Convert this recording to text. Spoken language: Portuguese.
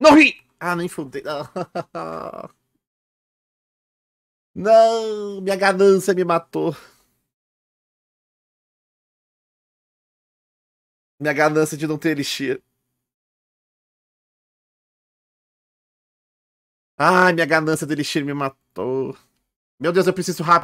Não ri! Ah, nem fudei. Não, minha ganância me matou. Minha ganância de não ter elixir. Ai, ah, minha ganância de elixir me matou. Meu Deus, eu preciso rápido.